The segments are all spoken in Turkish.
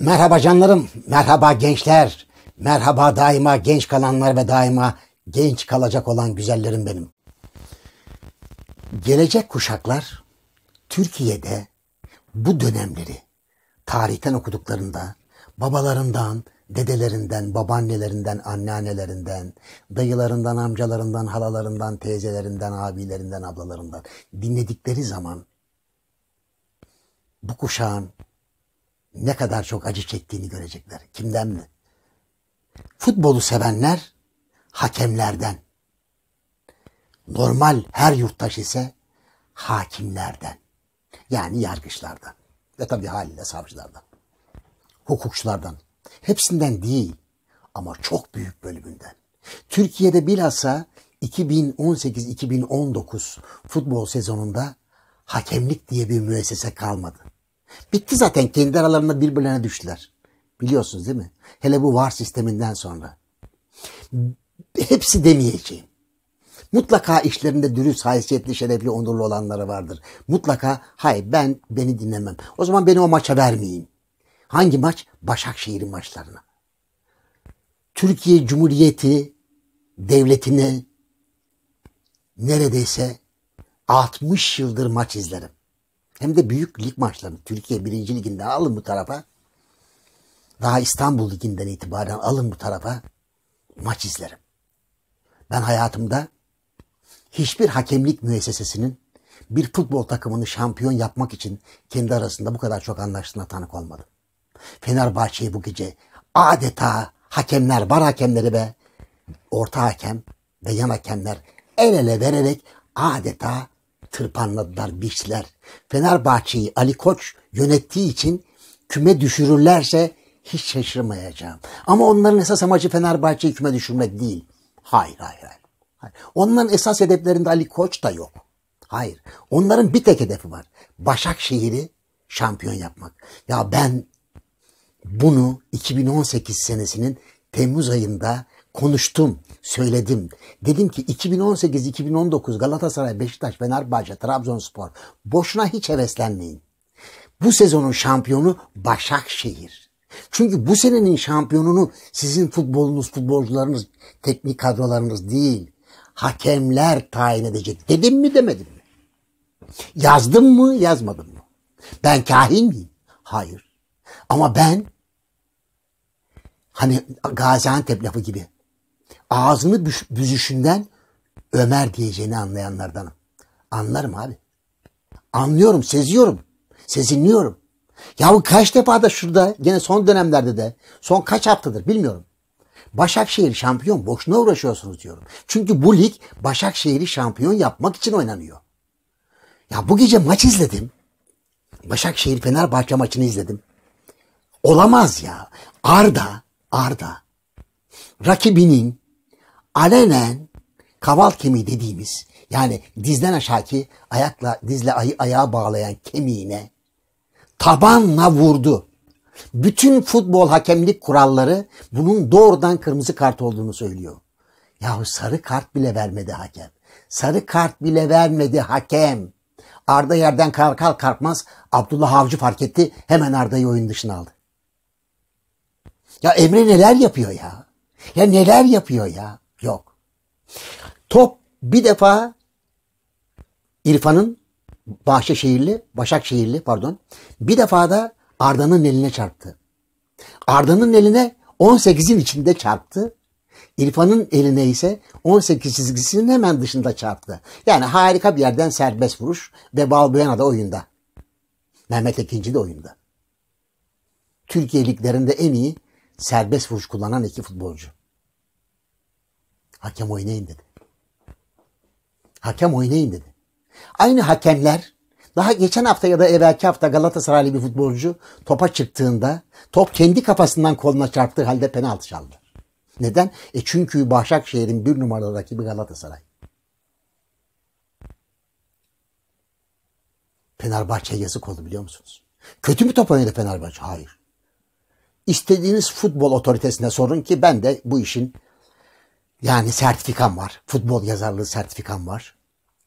Merhaba canlarım, merhaba gençler, merhaba daima genç kalanlar ve daima genç kalacak olan güzellerim benim. Gelecek kuşaklar Türkiye'de bu dönemleri tarihten okuduklarında babalarından, dedelerinden, babaannelerinden, anneannelerinden, dayılarından, amcalarından, halalarından, teyzelerinden, abilerinden, ablalarından dinledikleri zaman bu kuşağın ne kadar çok acı çektiğini görecekler. Kimden mi? Futbolu sevenler hakemlerden. Normal her yurttaş ise hakimlerden. Yani yargıçlardan. Ve tabii haliyle savcılardan. Hukukçulardan. Hepsinden değil ama çok büyük bölümünden. Türkiye'de bilhassa 2018-2019 futbol sezonunda hakemlik diye bir müessese kalmadı. Bitti zaten kendi aralarında birbirlerine düştüler. Biliyorsunuz değil mi? Hele bu var sisteminden sonra. Hepsi demeyeceğim. Mutlaka işlerinde dürüst, haysiyetli, şerefli, onurlu olanları vardır. Mutlaka hayır ben beni dinlemem. O zaman beni o maça vermeyin. Hangi maç? Başakşehir'in maçlarına. Türkiye Cumhuriyeti devletini neredeyse 60 yıldır maç izlerim. Hem de büyük lig maçlarını Türkiye 1. Ligi'nden alın bu tarafa. Daha İstanbul Ligi'nden itibaren alın bu tarafa. Maç izlerim. Ben hayatımda hiçbir hakemlik müessesesinin bir futbol takımını şampiyon yapmak için kendi arasında bu kadar çok anlaştığına tanık olmadım. Fenerbahçe'yi bu gece adeta hakemler, var hakemleri ve orta hakem ve yan hakemler el ele vererek adeta tırpanladılar, biçtiler. Fenerbahçe'yi Ali Koç yönettiği için küme düşürürlerse hiç şaşırmayacağım. Ama onların esas amacı Fenerbahçe'yi küme düşürmek değil. Hayır, hayır, hayır. hayır. Onların esas hedeflerinde Ali Koç da yok. Hayır. Onların bir tek hedefi var. Başakşehir'i şampiyon yapmak. Ya ben bunu 2018 senesinin Temmuz ayında konuştum söyledim. Dedim ki 2018-2019 Galatasaray, Beşiktaş, Fenerbahçe, Trabzonspor boşuna hiç heveslenmeyin. Bu sezonun şampiyonu Başakşehir. Çünkü bu senenin şampiyonunu sizin futbolunuz, futbolcularınız, teknik kadrolarınız değil. Hakemler tayin edecek. Dedim mi demedim mi? Yazdım mı yazmadım mı? Ben kahin miyim? Hayır. Ama ben hani Gaziantep lafı gibi ağzını büzüşünden Ömer diyeceğini anlayanlardanım. Anlarım abi. Anlıyorum, seziyorum. Sezinliyorum. bu kaç defa da şurada gene son dönemlerde de son kaç haftadır bilmiyorum. Başakşehir şampiyon boşuna uğraşıyorsunuz diyorum. Çünkü bu lig Başakşehir'i şampiyon yapmak için oynanıyor. Ya bu gece maç izledim. Başakşehir Fenerbahçe maçını izledim. Olamaz ya. Arda, Arda rakibinin alenen kaval kemiği dediğimiz yani dizden aşağıki ayakla dizle ayı ayağa bağlayan kemiğine tabanla vurdu. Bütün futbol hakemlik kuralları bunun doğrudan kırmızı kart olduğunu söylüyor. Yahu sarı kart bile vermedi hakem. Sarı kart bile vermedi hakem. Arda yerden kalkar kalkmaz Abdullah Avcı fark etti. Hemen Arda'yı oyun dışına aldı. Ya Emre neler yapıyor ya? Ya neler yapıyor ya? Yok. Top bir defa İrfan'ın Bahçeşehirli, Başakşehirli pardon. Bir defa da Arda'nın eline çarptı. Arda'nın eline 18'in içinde çarptı. İrfan'ın eline ise 18 çizgisinin hemen dışında çarptı. Yani harika bir yerden serbest vuruş ve Balbuena da oyunda. Mehmet Ekinci de oyunda. Türkiye liglerinde en iyi serbest vuruş kullanan iki futbolcu. Hakem oynayın dedi. Hakem oynayın dedi. Aynı hakemler daha geçen hafta ya da evvelki hafta Galatasaraylı bir futbolcu topa çıktığında top kendi kafasından koluna çarptığı halde penaltı çaldı. Neden? E çünkü Başakşehir'in bir numaralı rakibi Galatasaray. Fenerbahçe yazık oldu biliyor musunuz? Kötü mü top oynadı Fenerbahçe? Hayır. İstediğiniz futbol otoritesine sorun ki ben de bu işin yani sertifikam var. Futbol yazarlığı sertifikam var.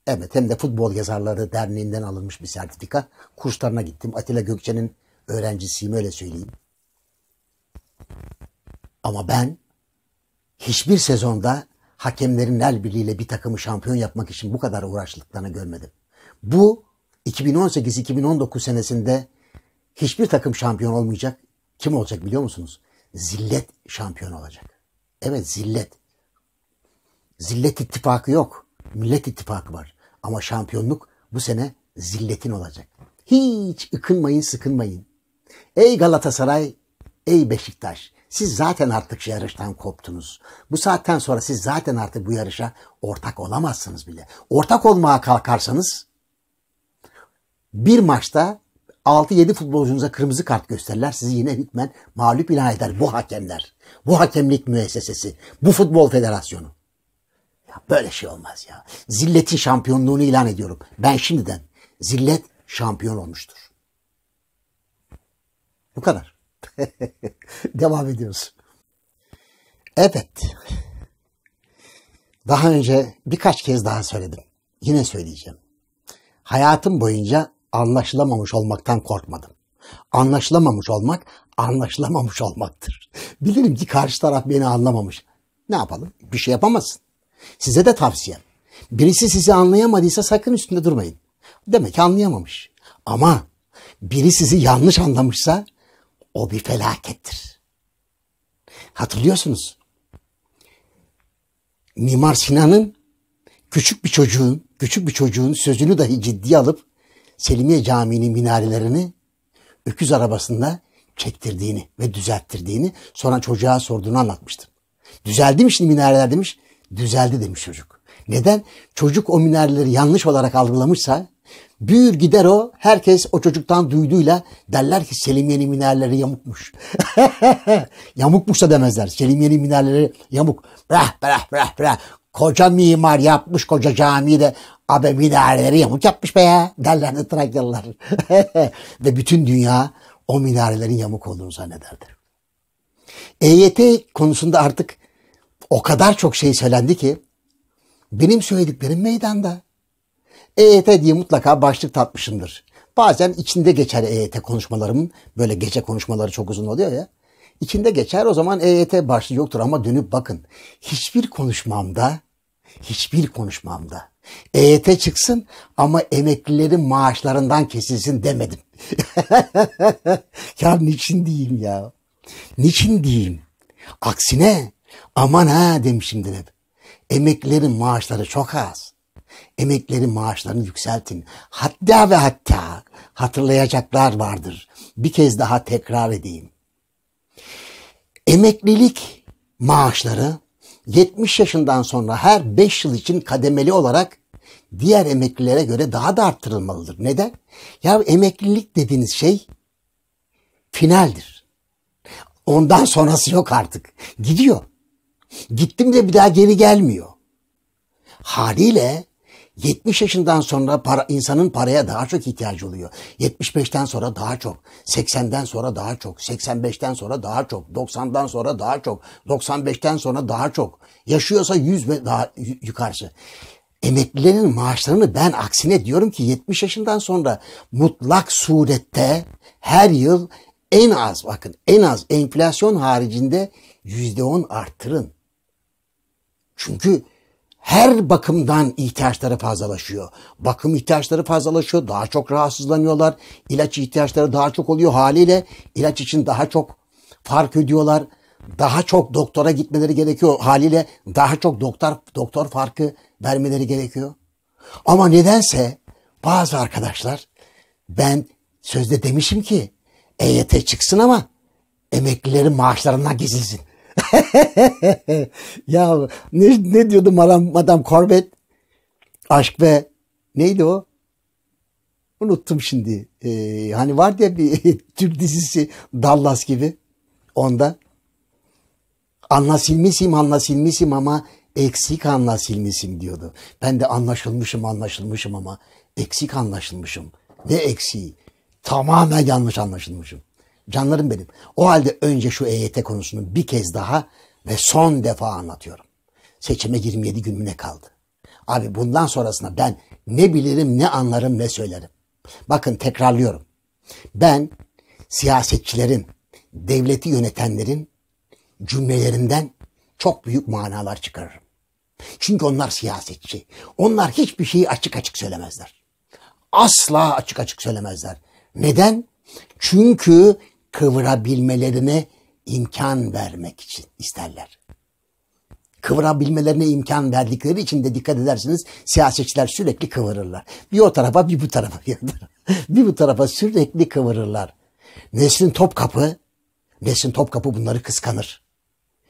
Evet hem de Futbol Yazarları Derneği'nden alınmış bir sertifika. Kurslarına gittim. Atilla Gökçe'nin öğrencisiyim öyle söyleyeyim. Ama ben hiçbir sezonda hakemlerin el birliğiyle bir takımı şampiyon yapmak için bu kadar uğraştıklarını görmedim. Bu 2018-2019 senesinde hiçbir takım şampiyon olmayacak. Kim olacak biliyor musunuz? Zillet şampiyon olacak. Evet zillet. Zillet ittifakı yok. Millet ittifakı var. Ama şampiyonluk bu sene zilletin olacak. Hiç ıkınmayın, sıkınmayın. Ey Galatasaray, ey Beşiktaş. Siz zaten artık şu yarıştan koptunuz. Bu saatten sonra siz zaten artık bu yarışa ortak olamazsınız bile. Ortak olmaya kalkarsanız bir maçta 6-7 futbolcunuza kırmızı kart gösterirler. Sizi yine hükmen mağlup ilan eder bu hakemler. Bu hakemlik müessesesi. Bu futbol federasyonu. Böyle şey olmaz ya. Zilletin şampiyonluğunu ilan ediyorum. Ben şimdiden zillet şampiyon olmuştur. Bu kadar. Devam ediyoruz. Evet. Daha önce birkaç kez daha söyledim. Yine söyleyeceğim. Hayatım boyunca anlaşılamamış olmaktan korkmadım. Anlaşılamamış olmak anlaşılamamış olmaktır. Bilirim ki karşı taraf beni anlamamış. Ne yapalım? Bir şey yapamazsın. Size de tavsiyem. Birisi sizi anlayamadıysa sakın üstünde durmayın. Demek ki anlayamamış. Ama biri sizi yanlış anlamışsa o bir felakettir. Hatırlıyorsunuz. Mimar Sinan'ın küçük bir çocuğun, küçük bir çocuğun sözünü dahi ciddiye alıp Selimiye Camii'nin minarelerini öküz arabasında çektirdiğini ve düzelttirdiğini sonra çocuğa sorduğunu anlatmıştım. Düzeldi mi şimdi minareler demiş düzeldi demiş çocuk. Neden? Çocuk o minerleri yanlış olarak algılamışsa büyür gider o herkes o çocuktan duyduğuyla derler ki Selimiye'nin minerleri yamukmuş. yamukmuş da demezler. Selim yeni minerleri yamuk. Brah brah brah brah. Koca mimar yapmış koca camiyi de Abi minareleri yamuk yapmış be ya derlerdi Trakyalılar. Ve bütün dünya o minarelerin yamuk olduğunu zannederdi. EYT konusunda artık o kadar çok şey söylendi ki benim söylediklerim meydanda. EYT e diye mutlaka başlık tatmışımdır. Bazen içinde geçer EYT e konuşmalarımın. Böyle gece konuşmaları çok uzun oluyor ya. İçinde geçer o zaman EYT e başlığı yoktur ama dönüp bakın. Hiçbir konuşmamda, hiçbir konuşmamda EYT çıksın ama emeklilerin maaşlarından kesilsin demedim. ya niçin diyeyim ya? Niçin diyeyim? Aksine Aman ha demişimdir hep. emeklilerin maaşları çok az. emeklilerin maaşlarını yükseltin. Hatta ve hatta hatırlayacaklar vardır. Bir kez daha tekrar edeyim. Emeklilik maaşları 70 yaşından sonra her 5 yıl için kademeli olarak diğer emeklilere göre daha da arttırılmalıdır. Neden? Ya emeklilik dediğiniz şey finaldir. Ondan sonrası yok artık. Gidiyor. Gittim de bir daha geri gelmiyor. Haliyle 70 yaşından sonra para, insanın paraya daha çok ihtiyacı oluyor. 75'ten sonra daha çok, 80'den sonra daha çok, 85'ten sonra daha çok, 90'dan sonra daha çok, 95'ten sonra daha çok. Yaşıyorsa 100 ve daha yukarısı. Emeklilerin maaşlarını ben aksine diyorum ki 70 yaşından sonra mutlak surette her yıl en az bakın en az enflasyon haricinde %10 arttırın. Çünkü her bakımdan ihtiyaçları fazlalaşıyor. Bakım ihtiyaçları fazlalaşıyor. Daha çok rahatsızlanıyorlar. İlaç ihtiyaçları daha çok oluyor haliyle. ilaç için daha çok fark ödüyorlar. Daha çok doktora gitmeleri gerekiyor haliyle. Daha çok doktor doktor farkı vermeleri gerekiyor. Ama nedense bazı arkadaşlar ben sözde demişim ki EYT çıksın ama emeklilerin maaşlarından gizilsin. ya ne, ne diyordu Madame, Madame Corbett? Aşk ve neydi o? Unuttum şimdi. Ee, hani var ya bir Türk dizisi Dallas gibi. Onda anlasilmişim anlasilmişim ama eksik anlasilmişim diyordu. Ben de anlaşılmışım anlaşılmışım ama eksik anlaşılmışım. Ne eksiği? Tamamen yanlış anlaşılmışım. Canlarım benim. O halde önce şu EYT konusunu bir kez daha ve son defa anlatıyorum. Seçime 27 gün ne kaldı? Abi bundan sonrasında ben ne bilirim, ne anlarım, ne söylerim. Bakın tekrarlıyorum. Ben siyasetçilerin, devleti yönetenlerin cümlelerinden çok büyük manalar çıkarırım. Çünkü onlar siyasetçi. Onlar hiçbir şeyi açık açık söylemezler. Asla açık açık söylemezler. Neden? Çünkü kıvırabilmelerine imkan vermek için isterler. Kıvırabilmelerine imkan verdikleri için de dikkat edersiniz siyasetçiler sürekli kıvırırlar. Bir o tarafa bir bu tarafa bir, bir bu tarafa sürekli kıvırırlar. Neslin Topkapı, Neslin Topkapı bunları kıskanır.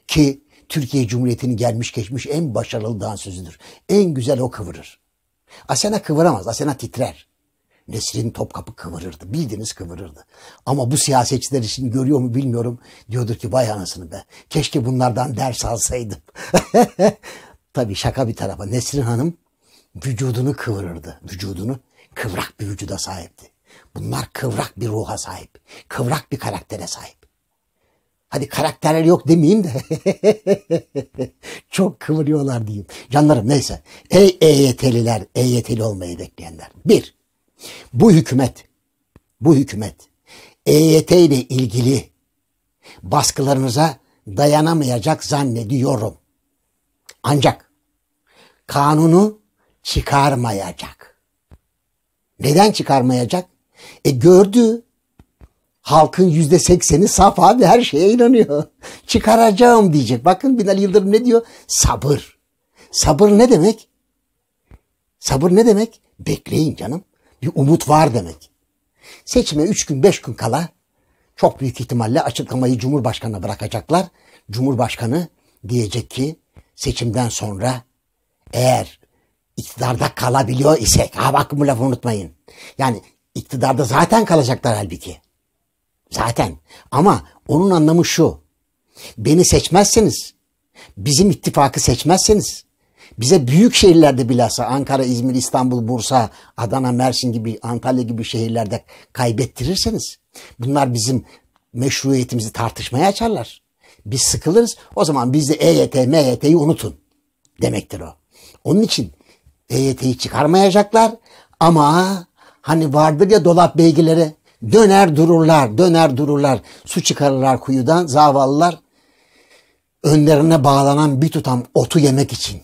Ki Türkiye Cumhuriyeti'nin gelmiş geçmiş en başarılı dansözüdür. En güzel o kıvırır. Asena kıvıramaz, Asena titrer. Nesrin Topkapı kıvırırdı. Bildiğiniz kıvırırdı. Ama bu siyasetçiler için görüyor mu bilmiyorum. Diyordur ki vay anasını be. Keşke bunlardan ders alsaydım. Tabii şaka bir tarafa. Nesrin Hanım vücudunu kıvırırdı. Vücudunu kıvrak bir vücuda sahipti. Bunlar kıvrak bir ruha sahip. Kıvrak bir karaktere sahip. Hadi karakterler yok demeyeyim de. Çok kıvırıyorlar diyeyim. Canlarım neyse. Ey EYT'liler, EYT'li olmayı bekleyenler. Bir, bu hükümet, bu hükümet EYT ile ilgili baskılarınıza dayanamayacak zannediyorum. Ancak kanunu çıkarmayacak. Neden çıkarmayacak? E gördü halkın yüzde sekseni saf abi her şeye inanıyor. Çıkaracağım diyecek. Bakın Binali Yıldırım ne diyor? Sabır. Sabır ne demek? Sabır ne demek? Bekleyin canım bir umut var demek. Seçime üç gün beş gün kala çok büyük ihtimalle açıklamayı Cumhurbaşkanı'na bırakacaklar. Cumhurbaşkanı diyecek ki seçimden sonra eğer iktidarda kalabiliyor isek, ha bak bu lafı unutmayın. Yani iktidarda zaten kalacaklar halbuki. Zaten. Ama onun anlamı şu. Beni seçmezseniz, bizim ittifakı seçmezseniz, bize büyük şehirlerde bilhassa Ankara, İzmir, İstanbul, Bursa, Adana, Mersin gibi Antalya gibi şehirlerde kaybettirirseniz bunlar bizim meşruiyetimizi tartışmaya açarlar. Biz sıkılırız o zaman biz de EYT, MYT'yi unutun demektir o. Onun için EYT'yi çıkarmayacaklar ama hani vardır ya dolap beygilere döner dururlar, döner dururlar. Su çıkarırlar kuyudan zavallılar önlerine bağlanan bir tutam otu yemek için.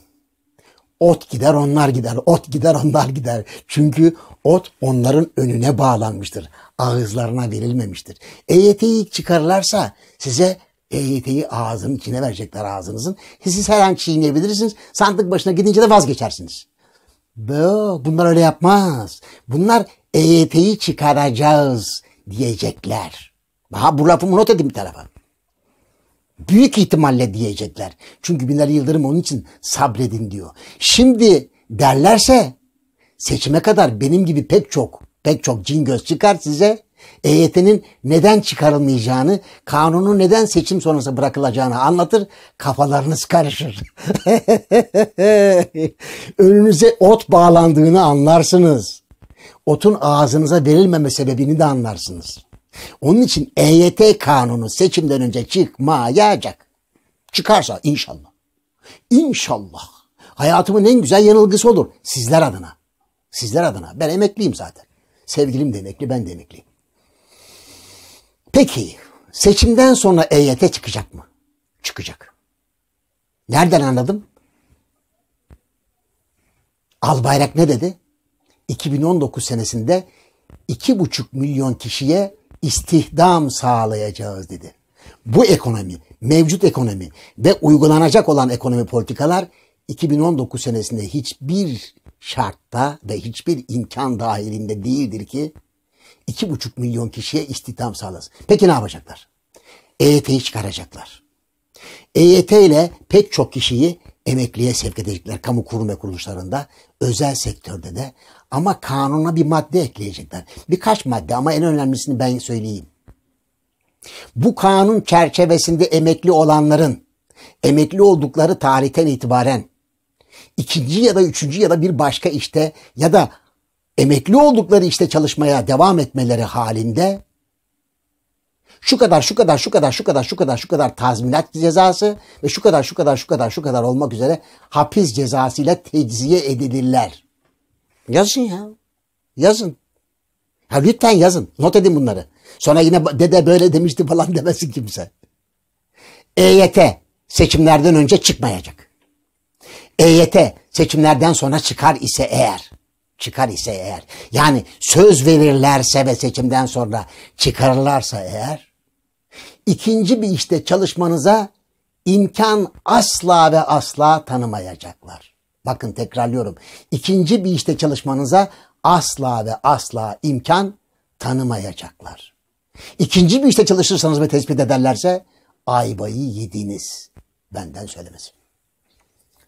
Ot gider onlar gider, ot gider onlar gider. Çünkü ot onların önüne bağlanmıştır. Ağızlarına verilmemiştir. EYT'yi çıkarırlarsa size EYT'yi ağzının içine verecekler ağzınızın. Siz her an çiğneyebilirsiniz. Sandık başına gidince de vazgeçersiniz. Bunlar öyle yapmaz. Bunlar EYT'yi çıkaracağız diyecekler. Daha bu lafımı not edin bir tarafa. Büyük ihtimalle diyecekler. Çünkü Binali Yıldırım onun için sabredin diyor. Şimdi derlerse seçime kadar benim gibi pek çok pek çok cin göz çıkar size. EYT'nin neden çıkarılmayacağını, kanunu neden seçim sonrası bırakılacağını anlatır, kafalarınız karışır. Önünüze ot bağlandığını anlarsınız. Otun ağzınıza verilmeme sebebini de anlarsınız. Onun için EYT kanunu seçimden önce çıkmayacak. Çıkarsa inşallah. İnşallah. Hayatımın en güzel yanılgısı olur. Sizler adına. Sizler adına. Ben emekliyim zaten. Sevgilim de emekli, ben de emekliyim. Peki seçimden sonra EYT çıkacak mı? Çıkacak. Nereden anladım? Albayrak ne dedi? 2019 senesinde 2,5 milyon kişiye istihdam sağlayacağız dedi. Bu ekonomi, mevcut ekonomi ve uygulanacak olan ekonomi politikalar 2019 senesinde hiçbir şartta ve hiçbir imkan dahilinde değildir ki 2,5 milyon kişiye istihdam sağlasın. Peki ne yapacaklar? EYT'yi çıkaracaklar. EYT ile pek çok kişiyi emekliye sevk edecekler kamu kurum ve kuruluşlarında, özel sektörde de ama kanuna bir madde ekleyecekler. Birkaç madde ama en önemlisini ben söyleyeyim. Bu kanun çerçevesinde emekli olanların emekli oldukları tarihten itibaren ikinci ya da üçüncü ya da bir başka işte ya da emekli oldukları işte çalışmaya devam etmeleri halinde şu kadar şu kadar şu kadar şu kadar şu kadar şu kadar tazminat cezası ve şu kadar şu kadar şu kadar şu kadar olmak üzere hapis cezasıyla tecziye edilirler. Yazın ya. Yazın. Ha lütfen yazın. Not edin bunları. Sonra yine dede böyle demişti falan demesin kimse. EYT seçimlerden önce çıkmayacak. EYT seçimlerden sonra çıkar ise eğer çıkar ise eğer yani söz verirlerse ve seçimden sonra çıkarırlarsa eğer ikinci bir işte çalışmanıza imkan asla ve asla tanımayacaklar. Bakın tekrarlıyorum. İkinci bir işte çalışmanıza asla ve asla imkan tanımayacaklar. İkinci bir işte çalışırsanız ve tespit ederlerse ayvayı yediniz. Benden söylemesin.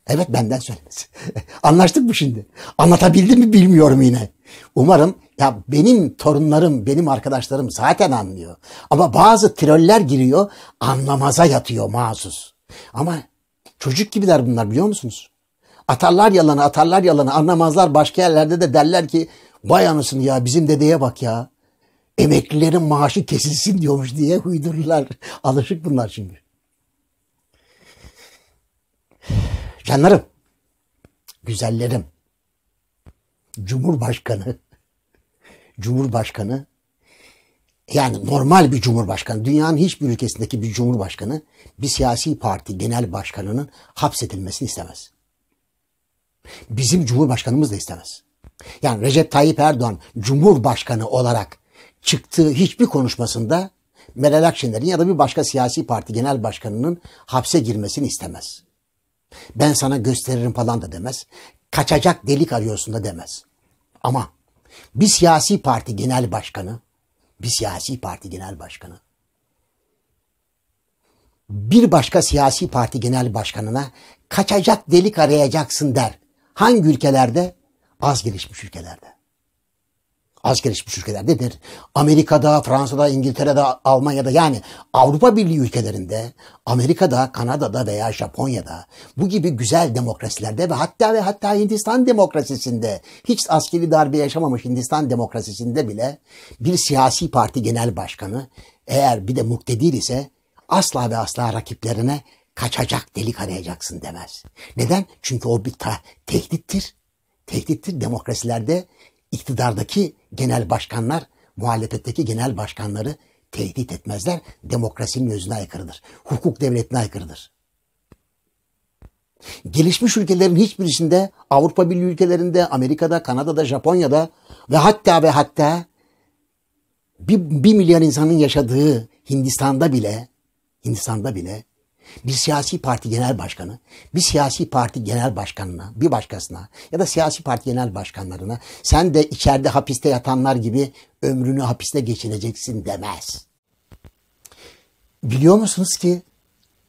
Evet benden söylemesi. Anlaştık mı şimdi? Anlatabildim mi bilmiyorum yine. Umarım ya benim torunlarım, benim arkadaşlarım zaten anlıyor. Ama bazı troller giriyor, anlamaza yatıyor mahsus. Ama çocuk gibiler bunlar biliyor musunuz? Atarlar yalanı, atarlar yalanı, anlamazlar. Başka yerlerde de derler ki, vay anasını ya bizim dedeye bak ya. Emeklilerin maaşı kesilsin diyormuş diye uydururlar. Alışık bunlar şimdi. Canlarım, güzellerim, Cumhurbaşkanı, Cumhurbaşkanı, yani normal bir cumhurbaşkanı, dünyanın hiçbir ülkesindeki bir cumhurbaşkanı bir siyasi parti genel başkanının hapsedilmesini istemez. Bizim cumhurbaşkanımız da istemez. Yani Recep Tayyip Erdoğan cumhurbaşkanı olarak çıktığı hiçbir konuşmasında Meral Akşener'in ya da bir başka siyasi parti genel başkanının hapse girmesini istemez. Ben sana gösteririm falan da demez. Kaçacak delik arıyorsun da demez. Ama bir siyasi parti genel başkanı, bir siyasi parti genel başkanı bir başka siyasi parti genel başkanına kaçacak delik arayacaksın der. Hangi ülkelerde? Az gelişmiş ülkelerde az gelişmiş ülkelerde bir. Amerika'da, Fransa'da, İngiltere'de, Almanya'da yani Avrupa Birliği ülkelerinde, Amerika'da, Kanada'da veya Japonya'da bu gibi güzel demokrasilerde ve hatta ve hatta Hindistan demokrasisinde hiç askeri darbe yaşamamış Hindistan demokrasisinde bile bir siyasi parti genel başkanı eğer bir de muktedir ise asla ve asla rakiplerine kaçacak delik arayacaksın demez. Neden? Çünkü o bir ta- tehdittir. Tehdittir demokrasilerde iktidardaki genel başkanlar muhalefetteki genel başkanları tehdit etmezler. Demokrasinin özüne aykırıdır. Hukuk devletine aykırıdır. Gelişmiş ülkelerin hiçbirisinde Avrupa Birliği ülkelerinde, Amerika'da, Kanada'da, Japonya'da ve hatta ve hatta bir, bir milyar insanın yaşadığı Hindistan'da bile Hindistan'da bile bir siyasi parti genel başkanı bir siyasi parti genel başkanına bir başkasına ya da siyasi parti genel başkanlarına sen de içeride hapiste yatanlar gibi ömrünü hapiste geçireceksin demez. Biliyor musunuz ki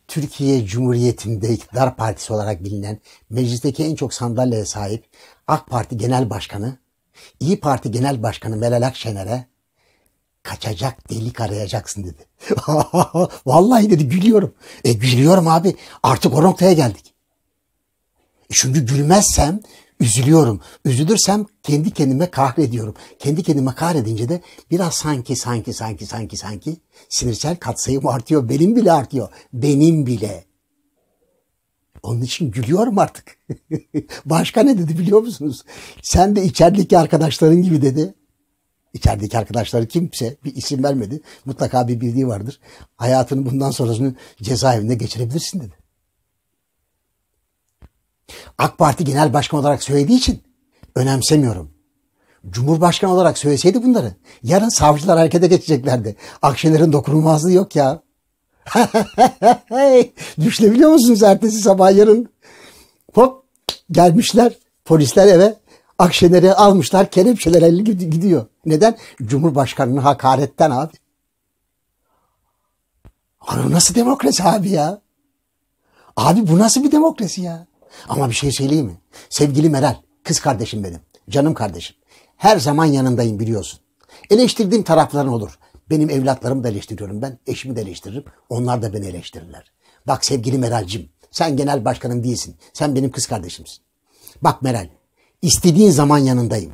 Türkiye Cumhuriyeti'nde iktidar partisi olarak bilinen meclisteki en çok sandalyeye sahip AK Parti Genel Başkanı, İyi Parti Genel Başkanı Meral Akşener'e kaçacak delik arayacaksın dedi. Vallahi dedi gülüyorum. E gülüyorum abi artık o noktaya geldik. E, çünkü gülmezsem üzülüyorum. Üzülürsem kendi kendime kahrediyorum. Kendi kendime kahredince de biraz sanki sanki sanki sanki sanki sinirsel katsayım artıyor. Benim bile artıyor. Benim bile. Onun için gülüyorum artık. Başka ne dedi biliyor musunuz? Sen de içerideki arkadaşların gibi dedi içerideki arkadaşları kimse bir isim vermedi. Mutlaka bir bildiği vardır. Hayatını bundan sonrasını cezaevinde geçirebilirsin dedi. AK Parti Genel Başkan olarak söylediği için önemsemiyorum. Cumhurbaşkanı olarak söyleseydi bunları yarın savcılar harekete geçeceklerdi. Akşener'in dokunulmazlığı yok ya. Düşünebiliyor musunuz ertesi sabah yarın? Hop gelmişler polisler eve Akşener'i almışlar kelepçeler elli gidiyor. Neden? Cumhurbaşkanını hakaretten abi. Abi nasıl demokrasi abi ya? Abi bu nasıl bir demokrasi ya? Ama bir şey söyleyeyim mi? Sevgili Meral, kız kardeşim benim, canım kardeşim. Her zaman yanındayım biliyorsun. Eleştirdiğim tarafların olur. Benim evlatlarımı da eleştiriyorum ben, eşimi de eleştiririm. Onlar da beni eleştirirler. Bak sevgili Meral'cim, sen genel başkanım değilsin. Sen benim kız kardeşimsin. Bak Meral, İstediğin zaman yanındayım.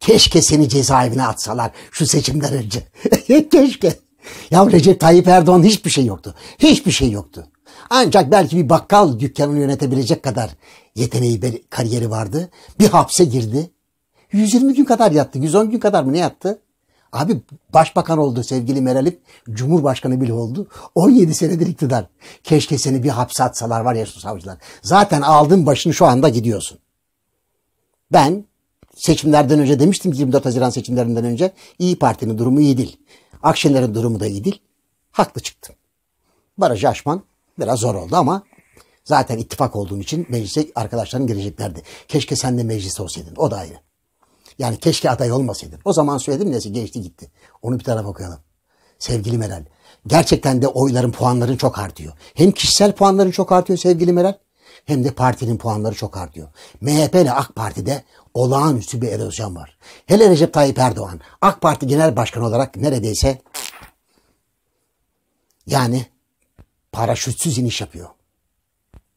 Keşke seni cezaevine atsalar şu seçimden önce. Keşke. Ya Recep Tayyip Erdoğan hiçbir şey yoktu. Hiçbir şey yoktu. Ancak belki bir bakkal dükkanını yönetebilecek kadar yeteneği, kariyeri vardı. Bir hapse girdi. 120 gün kadar yattı. 110 gün kadar mı ne yattı? Abi başbakan oldu sevgili Meral'im. Cumhurbaşkanı bile oldu. 17 senedir iktidar. Keşke seni bir hapse atsalar var ya savcılar. Zaten aldın başını şu anda gidiyorsun. Ben seçimlerden önce demiştim ki 24 Haziran seçimlerinden önce İyi Parti'nin durumu iyi değil. Akşener'in durumu da iyi değil. Haklı çıktım. Barajı aşman biraz zor oldu ama zaten ittifak olduğum için meclise arkadaşların gireceklerdi. Keşke sen de meclis olsaydın. O da ayrı. Yani keşke aday olmasaydın. O zaman söyledim neyse geçti gitti. Onu bir tarafa koyalım. Sevgili Meral. Gerçekten de oyların puanların çok artıyor. Hem kişisel puanların çok artıyor sevgili Meral hem de partinin puanları çok artıyor. MHP ile AK Parti'de olağanüstü bir erozyon var. Hele Recep Tayyip Erdoğan AK Parti Genel Başkanı olarak neredeyse yani paraşütsüz iniş yapıyor.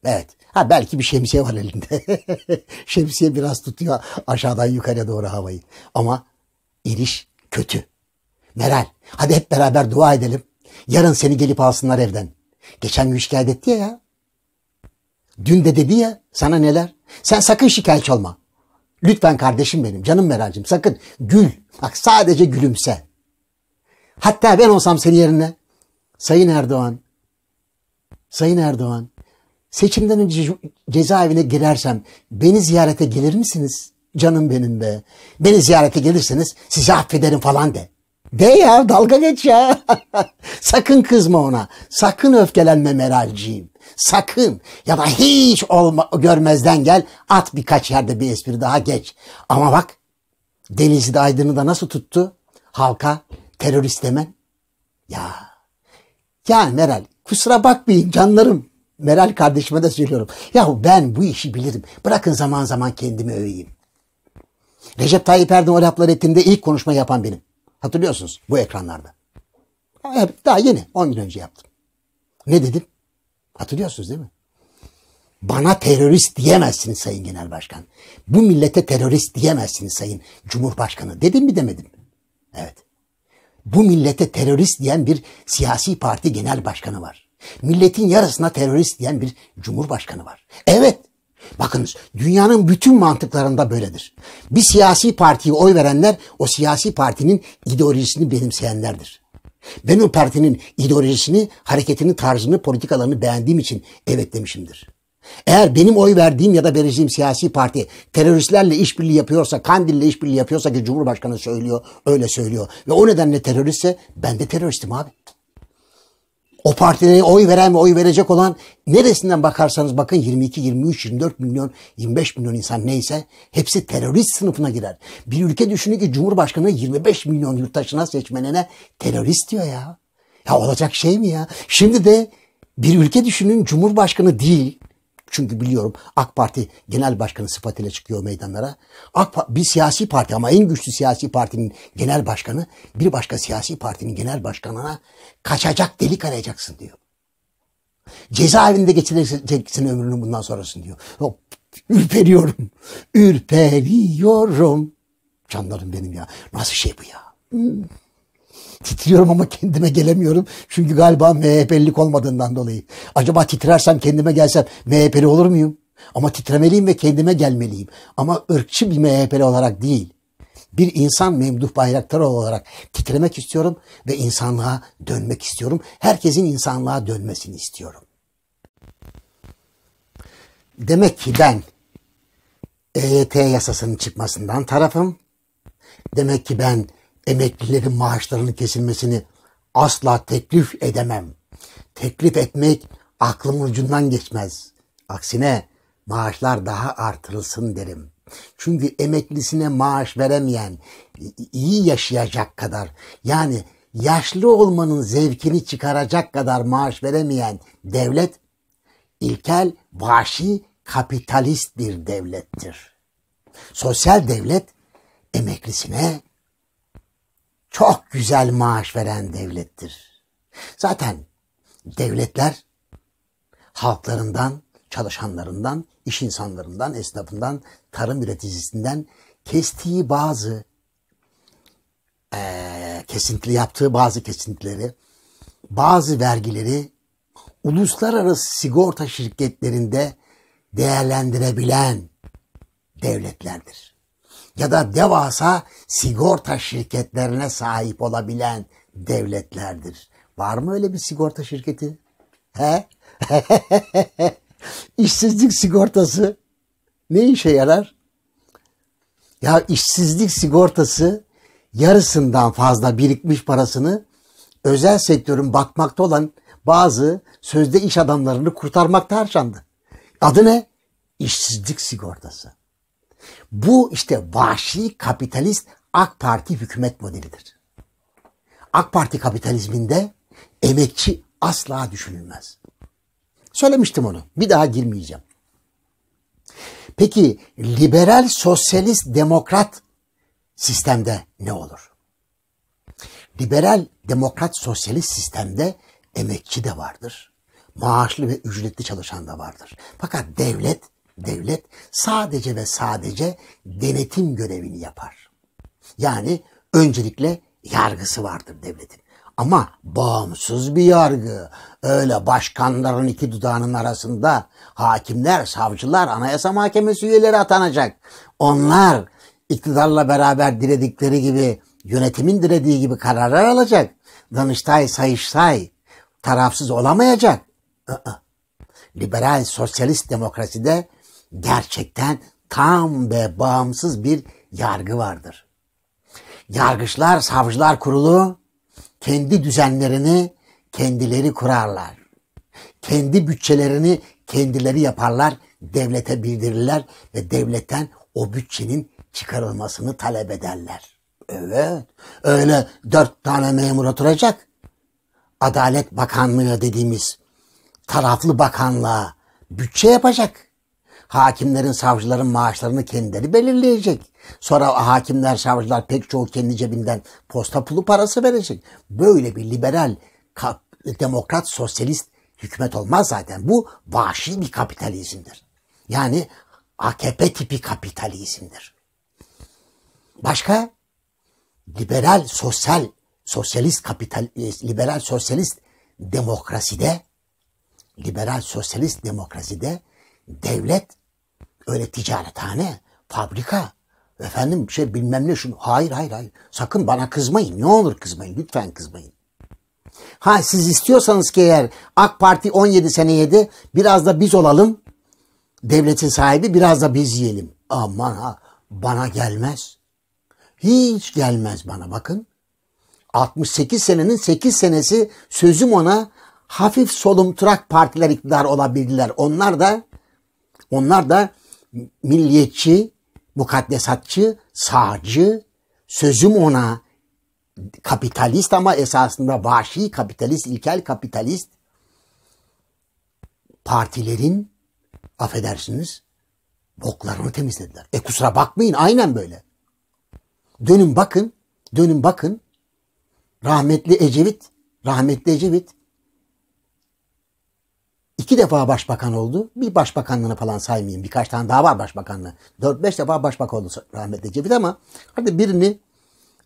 Evet. Ha belki bir şemsiye var elinde. şemsiye biraz tutuyor aşağıdan yukarıya doğru havayı. Ama iniş kötü. Meral hadi hep beraber dua edelim. Yarın seni gelip alsınlar evden. Geçen gün şikayet etti ya ya. Dün de dedi ya sana neler. Sen sakın şikayet olma. Lütfen kardeşim benim, canım Meral'cim sakın gül. Bak sadece gülümse. Hatta ben olsam senin yerine. Sayın Erdoğan, Sayın Erdoğan, seçimden önce cezaevine girersem beni ziyarete gelir misiniz? Canım benim be. Beni ziyarete gelirseniz sizi affederim falan de. De ya dalga geç ya. Sakın kızma ona. Sakın öfkelenme Meralciğim. Sakın ya da hiç olma, görmezden gel at birkaç yerde bir espri daha geç. Ama bak denizi de Aydın'ı da nasıl tuttu? Halka terörist demen. Ya. Ya Meral kusura bakmayın canlarım. Meral kardeşime de söylüyorum. Yahu ben bu işi bilirim. Bırakın zaman zaman kendimi öveyim. Recep Tayyip Erdoğan o lafları ettiğinde ilk konuşma yapan benim. Hatırlıyorsunuz bu ekranlarda. Evet, daha yeni 10 gün önce yaptım. Ne dedim? Hatırlıyorsunuz değil mi? Bana terörist diyemezsiniz Sayın Genel Başkan. Bu millete terörist diyemezsiniz Sayın Cumhurbaşkanı. Dedim mi demedim mi? Evet. Bu millete terörist diyen bir siyasi parti genel başkanı var. Milletin yarısına terörist diyen bir cumhurbaşkanı var. Evet Bakınız dünyanın bütün mantıklarında böyledir. Bir siyasi partiye oy verenler o siyasi partinin ideolojisini benimseyenlerdir. Ben o partinin ideolojisini, hareketini, tarzını, politikalarını beğendiğim için evet demişimdir. Eğer benim oy verdiğim ya da vereceğim siyasi parti teröristlerle işbirliği yapıyorsa, Kandil'le işbirliği yapıyorsa ki Cumhurbaşkanı söylüyor, öyle söylüyor ve o nedenle teröristse ben de teröristim abi. O partilere oy veren ve oy verecek olan neresinden bakarsanız bakın 22, 23, 24 milyon, 25 milyon insan neyse hepsi terörist sınıfına girer. Bir ülke düşünün ki Cumhurbaşkanı 25 milyon yurttaşına seçmenine terörist diyor ya. Ya olacak şey mi ya? Şimdi de bir ülke düşünün Cumhurbaşkanı değil çünkü biliyorum AK Parti genel başkanı sıfatıyla çıkıyor meydanlara. AK pa- bir siyasi parti ama en güçlü siyasi partinin genel başkanı bir başka siyasi partinin genel başkanına kaçacak delik arayacaksın diyor. Cezaevinde geçireceksin ömrünü bundan sonrasın diyor. Ürperiyorum. Ürperiyorum. Canlarım benim ya. Nasıl şey bu ya? Hmm. Titriyorum ama kendime gelemiyorum. Çünkü galiba MHP'lik olmadığından dolayı. Acaba titrersem kendime gelsem MHP'li olur muyum? Ama titremeliyim ve kendime gelmeliyim. Ama ırkçı bir MHP'li olarak değil. Bir insan Memduh Bayraktar olarak titremek istiyorum ve insanlığa dönmek istiyorum. Herkesin insanlığa dönmesini istiyorum. Demek ki ben EYT yasasının çıkmasından tarafım. Demek ki ben emeklilerin maaşlarının kesilmesini asla teklif edemem. Teklif etmek aklımın ucundan geçmez. Aksine maaşlar daha artırılsın derim. Çünkü emeklisine maaş veremeyen, iyi yaşayacak kadar yani yaşlı olmanın zevkini çıkaracak kadar maaş veremeyen devlet ilkel, vahşi, kapitalist bir devlettir. Sosyal devlet emeklisine çok güzel maaş veren devlettir. Zaten devletler halklarından, çalışanlarından, iş insanlarından, esnafından, tarım üreticisinden kestiği bazı e, kesintili yaptığı bazı kesintileri, bazı vergileri uluslararası sigorta şirketlerinde değerlendirebilen devletlerdir ya da devasa sigorta şirketlerine sahip olabilen devletlerdir. Var mı öyle bir sigorta şirketi? He? İşsizlik sigortası ne işe yarar? Ya işsizlik sigortası yarısından fazla birikmiş parasını özel sektörün batmakta olan bazı sözde iş adamlarını kurtarmakta harcandı. Adı ne? İşsizlik sigortası. Bu işte vahşi kapitalist AK Parti hükümet modelidir. AK Parti kapitalizminde emekçi asla düşünülmez. Söylemiştim onu. Bir daha girmeyeceğim. Peki liberal sosyalist demokrat sistemde ne olur? Liberal demokrat sosyalist sistemde emekçi de vardır. Maaşlı ve ücretli çalışan da vardır. Fakat devlet devlet sadece ve sadece denetim görevini yapar. Yani öncelikle yargısı vardır devletin. Ama bağımsız bir yargı. Öyle başkanların iki dudağının arasında hakimler, savcılar, anayasa mahkemesi üyeleri atanacak. Onlar iktidarla beraber diledikleri gibi, yönetimin dilediği gibi kararlar alacak. Danıştay, Sayıştay tarafsız olamayacak. I-ı. Liberal sosyalist demokraside gerçekten tam ve bağımsız bir yargı vardır. Yargıçlar, savcılar kurulu kendi düzenlerini kendileri kurarlar. Kendi bütçelerini kendileri yaparlar, devlete bildirirler ve devletten o bütçenin çıkarılmasını talep ederler. Evet, öyle dört tane memur oturacak. Adalet Bakanlığı dediğimiz taraflı bakanlığa bütçe yapacak. Hakimlerin, savcıların maaşlarını kendileri belirleyecek. Sonra hakimler, savcılar pek çoğu kendi cebinden posta pulu parası verecek. Böyle bir liberal, demokrat, sosyalist hükümet olmaz zaten. Bu vahşi bir kapitalizmdir. Yani AKP tipi kapitalizmdir. Başka? Liberal, sosyal, sosyalist kapital, liberal sosyalist demokraside liberal sosyalist demokraside devlet öyle ticarethane, fabrika, efendim şey bilmem ne şunu. Hayır hayır hayır. Sakın bana kızmayın. Ne olur kızmayın. Lütfen kızmayın. Ha siz istiyorsanız ki eğer AK Parti 17 sene yedi biraz da biz olalım. Devletin sahibi biraz da biz yiyelim. Aman ha bana gelmez. Hiç gelmez bana bakın. 68 senenin 8 senesi sözüm ona hafif solumturak partiler iktidar olabildiler. Onlar da onlar da milliyetçi, mukaddesatçı, sağcı, sözüm ona kapitalist ama esasında vahşi kapitalist, ilkel kapitalist partilerin affedersiniz boklarını temizlediler. E kusura bakmayın aynen böyle. Dönün bakın, dönün bakın. Rahmetli Ecevit, rahmetli Ecevit iki defa başbakan oldu. Bir başbakanlığını falan saymayayım. Birkaç tane daha var başbakanlığı. Dört beş defa başbakan oldu rahmetli Cevdet ama hadi birini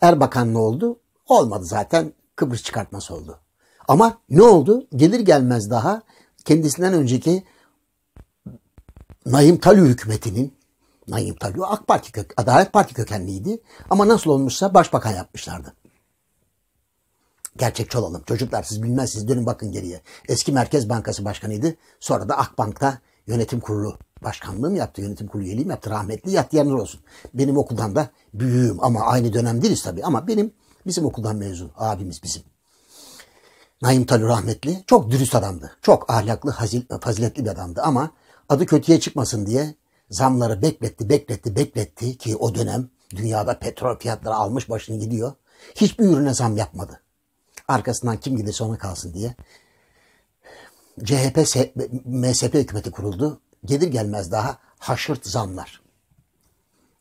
Erbakanlı oldu. Olmadı zaten. Kıbrıs çıkartması oldu. Ama ne oldu? Gelir gelmez daha kendisinden önceki Nayim Talü hükümetinin Nayim Talü AK Parti kök, Adalet Parti kökenliydi. Ama nasıl olmuşsa başbakan yapmışlardı gerçekçi olalım. Çocuklar siz bilmezsiniz dönün bakın geriye. Eski Merkez Bankası Başkanıydı. Sonra da Akbank'ta yönetim kurulu başkanlığım yaptı, yönetim kurulu üyeliğim yaptı. Rahmetli yat yanır olsun. Benim okuldan da büyüğüm ama aynı dönem değiliz tabii. Ama benim bizim okuldan mezun abimiz bizim. Naim Talu rahmetli çok dürüst adamdı. Çok ahlaklı, hazil, faziletli bir adamdı ama adı kötüye çıkmasın diye zamları bekletti, bekletti, bekletti ki o dönem dünyada petrol fiyatları almış başını gidiyor. Hiçbir ürüne zam yapmadı arkasından kim gelirse ona kalsın diye. CHP, MSP hükümeti kuruldu. Gelir gelmez daha haşırt zamlar.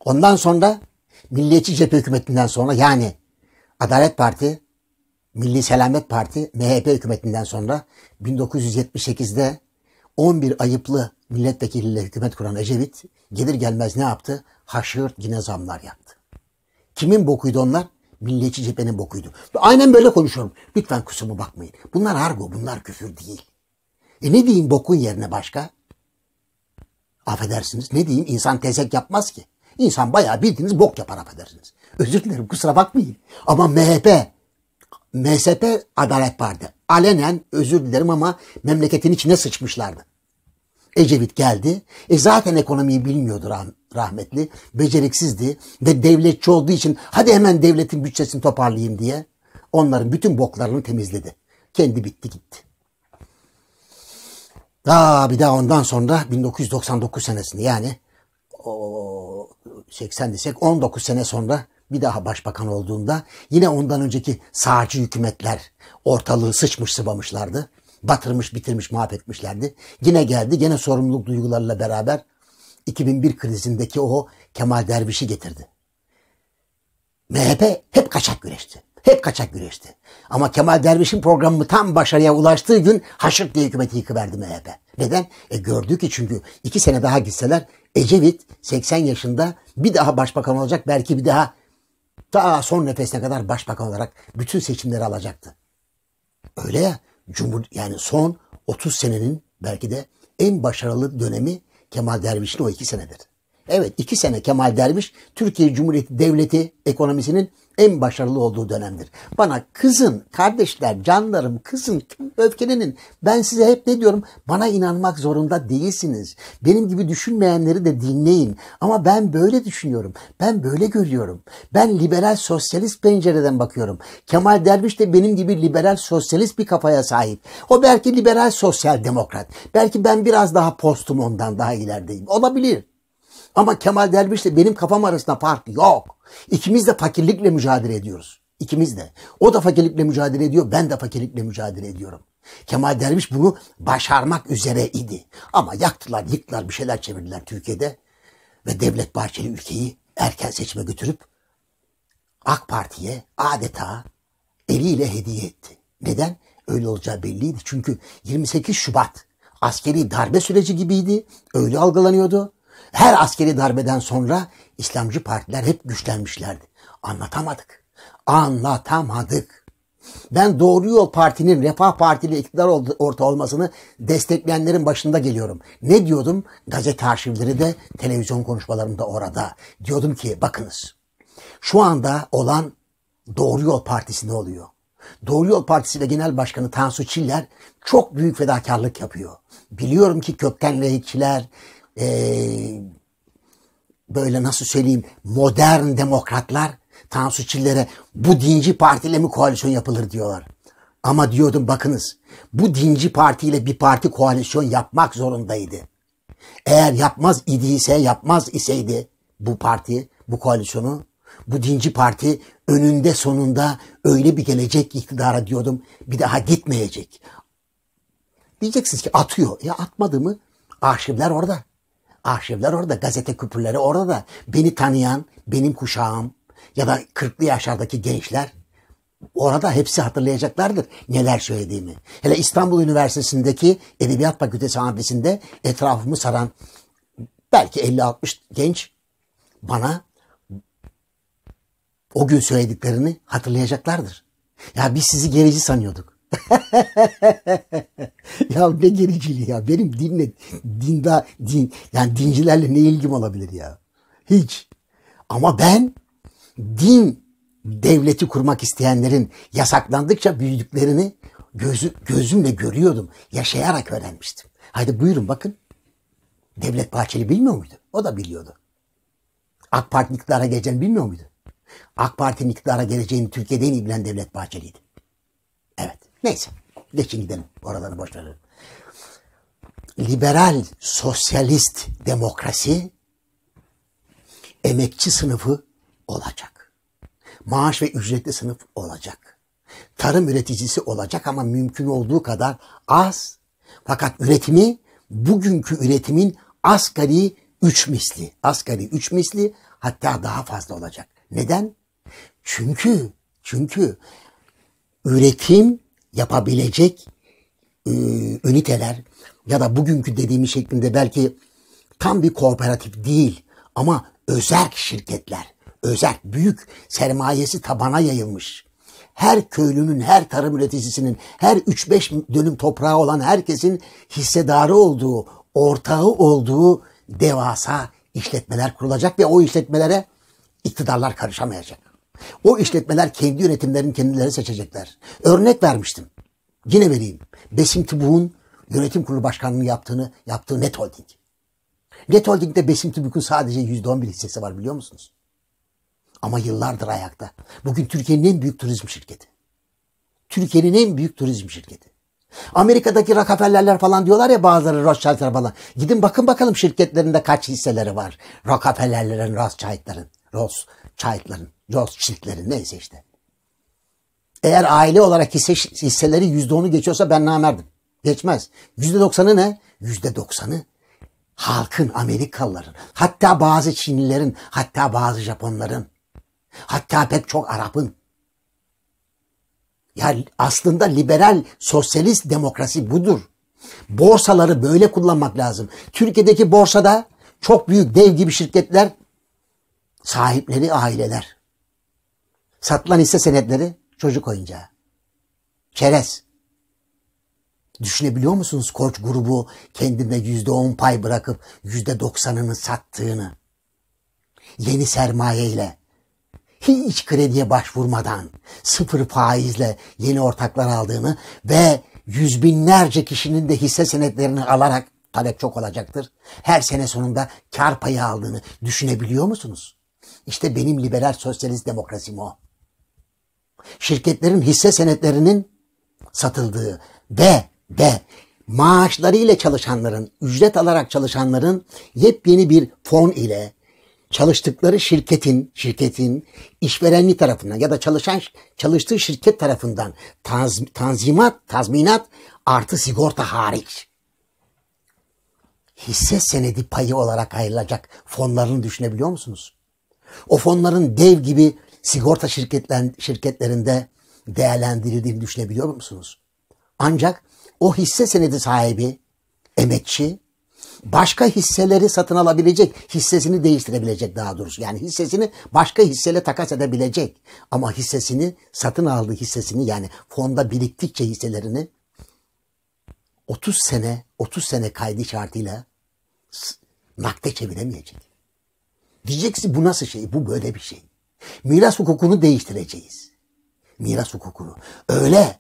Ondan sonra Milliyetçi Cephe hükümetinden sonra yani Adalet Parti, Milli Selamet Parti, MHP hükümetinden sonra 1978'de 11 ayıplı milletvekiliyle hükümet kuran Ecevit gelir gelmez ne yaptı? Haşırt yine zamlar yaptı. Kimin bokuydu onlar? Milliyetçi cephenin bokuydu. Aynen böyle konuşuyorum. Lütfen kusumu bakmayın. Bunlar argo, bunlar küfür değil. E ne diyeyim bokun yerine başka? Affedersiniz ne diyeyim insan tezek yapmaz ki. İnsan bayağı bildiğiniz bok yapar affedersiniz. Özür dilerim kusura bakmayın. Ama MHP, MSP Adalet Parti alenen özür dilerim ama memleketin içine sıçmışlardı. Ecevit geldi. E zaten ekonomiyi bilmiyordu rahmetli. Beceriksizdi ve devletçi olduğu için hadi hemen devletin bütçesini toparlayayım diye onların bütün boklarını temizledi. Kendi bitti gitti. Daha bir daha ondan sonra 1999 senesinde yani o 80 desek 19 sene sonra bir daha başbakan olduğunda yine ondan önceki sağcı hükümetler ortalığı sıçmış sıvamışlardı batırmış, bitirmiş, mahvetmişlerdi. Yine geldi, yine sorumluluk duygularıyla beraber 2001 krizindeki o Kemal Derviş'i getirdi. MHP hep kaçak güreşti. Hep kaçak güreşti. Ama Kemal Derviş'in programı tam başarıya ulaştığı gün Haşık diye hükümeti yıkıverdi MHP. Neden? E gördü ki çünkü iki sene daha gitseler Ecevit 80 yaşında bir daha başbakan olacak belki bir daha ta son nefesine kadar başbakan olarak bütün seçimleri alacaktı. Öyle ya Cumhur yani son 30 senenin belki de en başarılı dönemi Kemal Derviş'in o iki senedir. Evet iki sene Kemal dermiş Türkiye Cumhuriyeti Devleti ekonomisinin en başarılı olduğu dönemdir. Bana kızın, kardeşler, canlarım, kızın, öfkelenin ben size hep ne diyorum? Bana inanmak zorunda değilsiniz. Benim gibi düşünmeyenleri de dinleyin. Ama ben böyle düşünüyorum. Ben böyle görüyorum. Ben liberal sosyalist pencereden bakıyorum. Kemal Derviş de benim gibi liberal sosyalist bir kafaya sahip. O belki liberal sosyal demokrat. Belki ben biraz daha postum ondan daha ilerideyim. Olabilir. Ama Kemal Derviş benim kafam arasında fark yok. İkimiz de fakirlikle mücadele ediyoruz. İkimiz de. O da fakirlikle mücadele ediyor, ben de fakirlikle mücadele ediyorum. Kemal Derviş bunu başarmak üzere idi. Ama yaktılar, yıktılar, bir şeyler çevirdiler Türkiye'de. Ve Devlet Bahçeli ülkeyi erken seçime götürüp AK Parti'ye adeta eliyle hediye etti. Neden? Öyle olacağı belliydi. Çünkü 28 Şubat askeri darbe süreci gibiydi. Öyle algılanıyordu. Her askeri darbeden sonra İslamcı partiler hep güçlenmişlerdi. Anlatamadık. Anlatamadık. Ben Doğru Yol Parti'nin Refah Partili iktidar orta olmasını destekleyenlerin başında geliyorum. Ne diyordum? Gazete arşivleri de televizyon konuşmalarında orada. Diyordum ki bakınız şu anda olan Doğru Yol Partisi ne oluyor? Doğru Yol Partisi ve Genel Başkanı Tansu Çiller çok büyük fedakarlık yapıyor. Biliyorum ki kökten lehikçiler, e, böyle nasıl söyleyeyim modern demokratlar Tansu Çiller'e bu dinci partiyle mi koalisyon yapılır diyorlar. Ama diyordum bakınız bu dinci partiyle bir parti koalisyon yapmak zorundaydı. Eğer yapmaz idiyse yapmaz iseydi bu parti bu koalisyonu bu dinci parti önünde sonunda öyle bir gelecek iktidara diyordum bir daha gitmeyecek. Diyeceksiniz ki atıyor. Ya atmadı mı? Arşivler orada. Arşivler orada, gazete küpürleri orada da beni tanıyan, benim kuşağım ya da 40'lı yaşlardaki gençler orada hepsi hatırlayacaklardır neler söylediğimi. Hele İstanbul Üniversitesi'ndeki Edebiyat Fakültesi amfisinde etrafımı saran belki 50-60 genç bana o gün söylediklerini hatırlayacaklardır. Ya biz sizi gerici sanıyorduk. ya ne gericiliği ya. Benim dinle dinda din yani dincilerle ne ilgim olabilir ya? Hiç. Ama ben din devleti kurmak isteyenlerin yasaklandıkça büyüdüklerini gözü, gözümle görüyordum. Yaşayarak öğrenmiştim. Haydi buyurun bakın. Devlet Bahçeli bilmiyor muydu? O da biliyordu. AK Parti iktidara geleceğini bilmiyor muydu? AK Parti'nin iktidara geleceğini Türkiye'de en iyi Devlet Bahçeli'ydi. Evet. Neyse. Geçin gidelim. Oraları boş verelim. Liberal sosyalist demokrasi emekçi sınıfı olacak. Maaş ve ücretli sınıf olacak. Tarım üreticisi olacak ama mümkün olduğu kadar az. Fakat üretimi bugünkü üretimin asgari üç misli. Asgari üç misli hatta daha fazla olacak. Neden? Çünkü çünkü üretim yapabilecek e, üniteler ya da bugünkü dediğimiz şeklinde belki tam bir kooperatif değil ama özerk şirketler, özerk büyük sermayesi tabana yayılmış. Her köylünün, her tarım üreticisinin, her 3-5 dönüm toprağı olan herkesin hissedarı olduğu, ortağı olduğu devasa işletmeler kurulacak ve o işletmelere iktidarlar karışamayacak. O işletmeler kendi yönetimlerini kendileri seçecekler. Örnek vermiştim. Yine vereyim. Besim Tibu'nun yönetim kurulu başkanlığını yaptığını yaptığı Net Holding. Net Holding'de Besim Tibu'nun sadece %11 hissesi var biliyor musunuz? Ama yıllardır ayakta. Bugün Türkiye'nin en büyük turizm şirketi. Türkiye'nin en büyük turizm şirketi. Amerika'daki Rockefeller'ler falan diyorlar ya bazıları Rothschild'ler falan. Gidin bakın bakalım şirketlerinde kaç hisseleri var. Rockefeller'lerin, Rothschild'lerin, Rothschild'lerin. Rothschild'leri neyse işte. Eğer aile olarak hisse, hisseleri yüzde onu geçiyorsa ben namerdim. Geçmez. Yüzde doksanı ne? Yüzde doksanı halkın, Amerikalıların, hatta bazı Çinlilerin, hatta bazı Japonların, hatta pek çok Arap'ın. Yani aslında liberal sosyalist demokrasi budur. Borsaları böyle kullanmak lazım. Türkiye'deki borsada çok büyük dev gibi şirketler sahipleri aileler. Satılan hisse senetleri çocuk oyuncağı. Çerez. Düşünebiliyor musunuz koç grubu kendinde yüzde on pay bırakıp yüzde doksanını sattığını? Yeni sermayeyle, hiç krediye başvurmadan, sıfır faizle yeni ortaklar aldığını ve yüz binlerce kişinin de hisse senetlerini alarak talep çok olacaktır. Her sene sonunda kar payı aldığını düşünebiliyor musunuz? İşte benim liberal sosyalist demokrasim o şirketlerin hisse senetlerinin satıldığı ve ve maaşlarıyla çalışanların, ücret alarak çalışanların yepyeni bir fon ile çalıştıkları şirketin, şirketin işverenli tarafından ya da çalışan çalıştığı şirket tarafından taz, tanzimat, tazminat artı sigorta hariç hisse senedi payı olarak ayrılacak fonlarını düşünebiliyor musunuz? O fonların dev gibi sigorta şirketlerinde değerlendirildiğini düşünebiliyor musunuz? Ancak o hisse senedi sahibi, emekçi, başka hisseleri satın alabilecek, hissesini değiştirebilecek daha doğrusu. Yani hissesini başka hissele takas edebilecek. Ama hissesini, satın aldığı hissesini yani fonda biriktikçe hisselerini 30 sene, 30 sene kaydı şartıyla nakde çeviremeyecek. Diyeceksin bu nasıl şey? Bu böyle bir şey. Miras hukukunu değiştireceğiz. Miras hukukunu. Öyle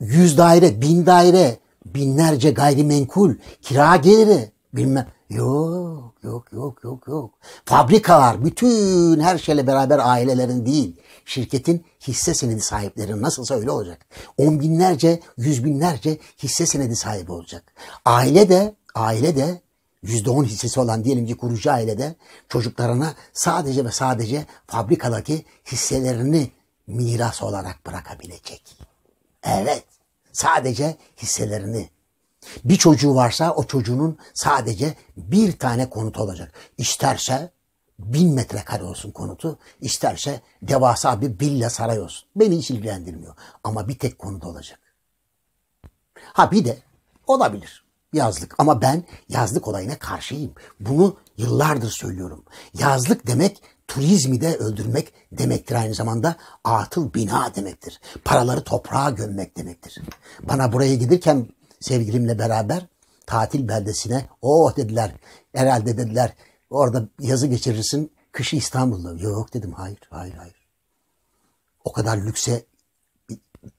yüz daire, bin daire, binlerce gayrimenkul, kira geliri bilmem. Yok, yok, yok, yok, yok. Fabrikalar, bütün her şeyle beraber ailelerin değil, şirketin hisse senedi sahipleri nasılsa öyle olacak. On binlerce, yüz binlerce hisse senedi sahibi olacak. Aile de, aile de %10 hissesi olan diyelim ki kurucu ailede çocuklarına sadece ve sadece fabrikadaki hisselerini miras olarak bırakabilecek. Evet, sadece hisselerini. Bir çocuğu varsa o çocuğunun sadece bir tane konut olacak. İsterse bin metrekare olsun konutu, isterse devasa bir villa saray olsun. Beni hiç ilgilendirmiyor. Ama bir tek konut olacak. Ha bir de olabilir. Yazlık ama ben yazlık olayına karşıyım. Bunu yıllardır söylüyorum. Yazlık demek turizmi de öldürmek demektir aynı zamanda atıl bina demektir. Paraları toprağa gömmek demektir. Bana buraya gidirken sevgilimle beraber tatil beldesine oh dediler herhalde dediler orada yazı geçirirsin kışı İstanbul'da. Yok dedim hayır hayır hayır. O kadar lükse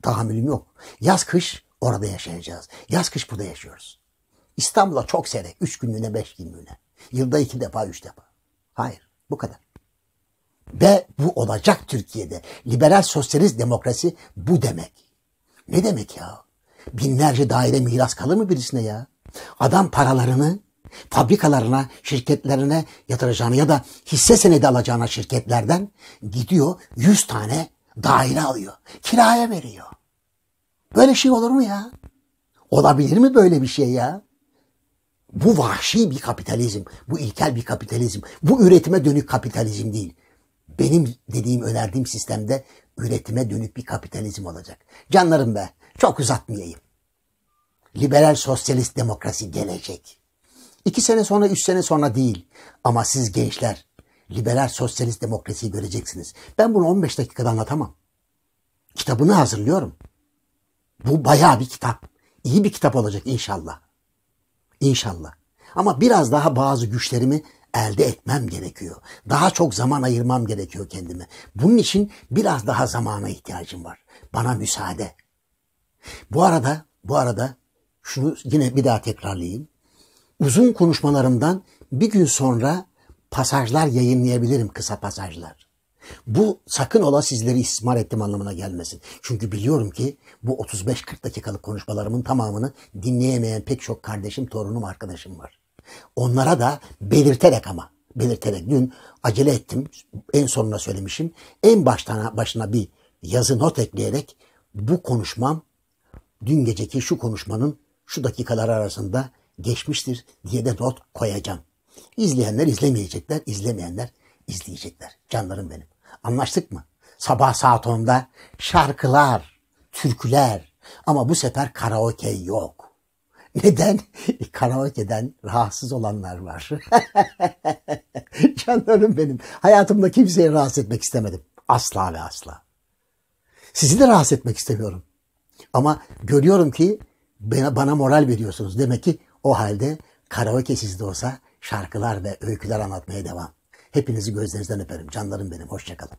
tahammülüm yok. Yaz kış orada yaşayacağız. Yaz kış burada yaşıyoruz. İstanbul'a çok sene, Üç günlüğüne, beş günlüğüne. Yılda iki defa, üç defa. Hayır. Bu kadar. Ve bu olacak Türkiye'de. Liberal sosyalist demokrasi bu demek. Ne demek ya? Binlerce daire miras kalır mı birisine ya? Adam paralarını fabrikalarına, şirketlerine yatıracağını ya da hisse senedi alacağına şirketlerden gidiyor 100 tane daire alıyor. Kiraya veriyor. Böyle şey olur mu ya? Olabilir mi böyle bir şey ya? Bu vahşi bir kapitalizm, bu ilkel bir kapitalizm, bu üretime dönük kapitalizm değil. Benim dediğim, önerdiğim sistemde üretime dönük bir kapitalizm olacak. Canlarım be, çok uzatmayayım. Liberal sosyalist demokrasi gelecek. İki sene sonra, üç sene sonra değil. Ama siz gençler, liberal sosyalist demokrasiyi göreceksiniz. Ben bunu 15 dakikada anlatamam. Kitabını hazırlıyorum. Bu bayağı bir kitap. İyi bir kitap olacak inşallah. İnşallah. Ama biraz daha bazı güçlerimi elde etmem gerekiyor. Daha çok zaman ayırmam gerekiyor kendime. Bunun için biraz daha zamana ihtiyacım var. Bana müsaade. Bu arada, bu arada şunu yine bir daha tekrarlayayım. Uzun konuşmalarımdan bir gün sonra pasajlar yayınlayabilirim kısa pasajlar. Bu sakın ola sizleri ismar ettim anlamına gelmesin. Çünkü biliyorum ki bu 35-40 dakikalık konuşmalarımın tamamını dinleyemeyen pek çok kardeşim, torunum, arkadaşım var. Onlara da belirterek ama belirterek dün acele ettim. En sonuna söylemişim. En baştan başına bir yazı not ekleyerek bu konuşmam dün geceki şu konuşmanın şu dakikalar arasında geçmiştir diye de not koyacağım. İzleyenler izlemeyecekler, izlemeyenler izleyecekler. Canlarım benim. Anlaştık mı? Sabah saat 10'da şarkılar, türküler ama bu sefer karaoke yok. Neden? E, karaoke'den rahatsız olanlar var. Canlarım benim. Hayatımda kimseyi rahatsız etmek istemedim. Asla ve asla. Sizi de rahatsız etmek istemiyorum. Ama görüyorum ki bana, bana moral veriyorsunuz. Demek ki o halde karaoke sizde olsa şarkılar ve öyküler anlatmaya devam. Hepinizi gözlerinizden öperim. Canlarım benim. Hoşçakalın.